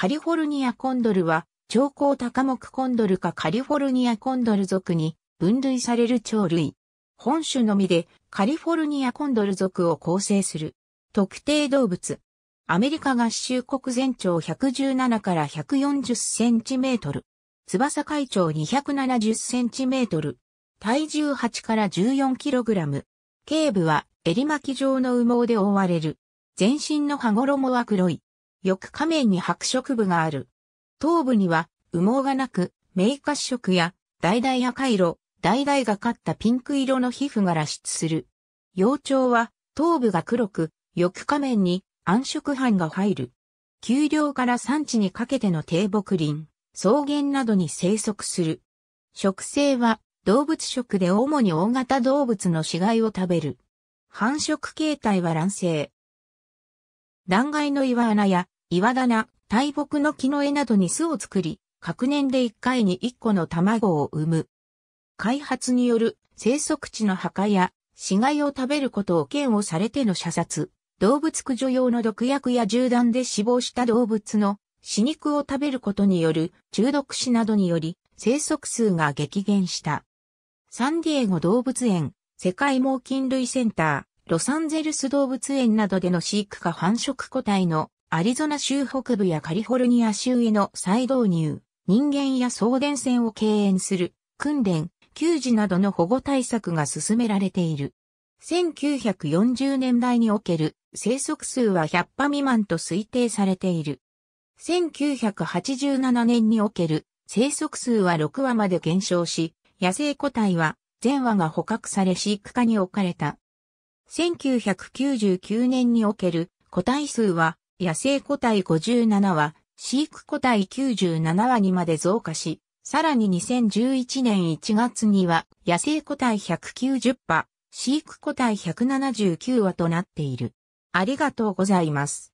カリフォルニアコンドルは、超高高木コンドルかカリフォルニアコンドル属に分類される鳥類。本種のみでカリフォルニアコンドル属を構成する。特定動物。アメリカ合衆国全長117から140センチメートル。翼海長270センチメートル。体重8から14キログラム。頸部は襟巻き状の羽毛で覆われる。全身の羽衣は黒い。翼下面に白色部がある。頭部には羽毛がなく、明褐色や、橙赤色、橙がかったピンク色の皮膚が露出する。幼鳥は、頭部が黒く、翼下面に暗色斑が入る。丘陵から山地にかけての低木林、草原などに生息する。食性は動物食で主に大型動物の死骸を食べる。繁殖形態は卵生。断崖の岩穴や岩棚、大木の木の絵などに巣を作り、各年で1回に1個の卵を産む。開発による生息地の墓や死骸を食べることを嫌悪されての射殺、動物駆除用の毒薬や銃弾で死亡した動物の死肉を食べることによる中毒死などにより生息数が激減した。サンディエゴ動物園世界猛禽類センター。ロサンゼルス動物園などでの飼育下繁殖個体のアリゾナ州北部やカリフォルニア州への再導入、人間や送電線を敬遠する、訓練、給仕などの保護対策が進められている。1940年代における生息数は100羽未満と推定されている。1987年における生息数は6羽まで減少し、野生個体は全羽が捕獲され飼育下に置かれた。1999年における個体数は野生個体57話、飼育個体97話にまで増加し、さらに2011年1月には野生個体190羽、飼育個体179羽となっている。ありがとうございます。